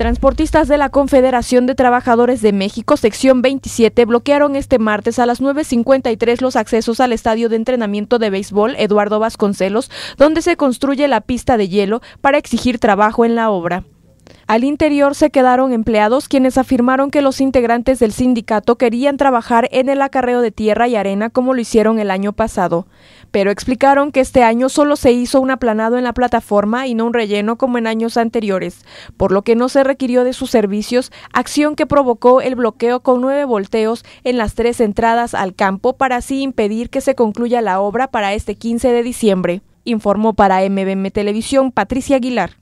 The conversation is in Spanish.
Transportistas de la Confederación de Trabajadores de México, sección 27, bloquearon este martes a las 9.53 los accesos al estadio de entrenamiento de béisbol Eduardo Vasconcelos, donde se construye la pista de hielo para exigir trabajo en la obra. Al interior se quedaron empleados quienes afirmaron que los integrantes del sindicato querían trabajar en el acarreo de tierra y arena como lo hicieron el año pasado, pero explicaron que este año solo se hizo un aplanado en la plataforma y no un relleno como en años anteriores, por lo que no se requirió de sus servicios, acción que provocó el bloqueo con nueve volteos en las tres entradas al campo para así impedir que se concluya la obra para este 15 de diciembre informó para MBM Televisión Patricia Aguilar.